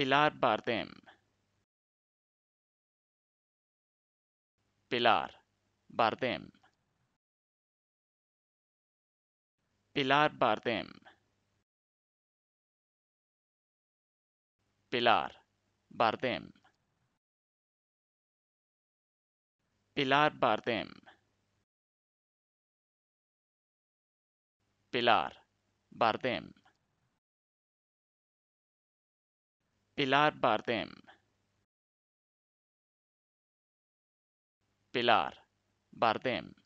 Pilar Bardem. Pilar Bardem. Pilar Bardem. Pilar Bardem. Pilar Bardem. Pilar Bardem. Pilar Bardem. Pilar Bardem.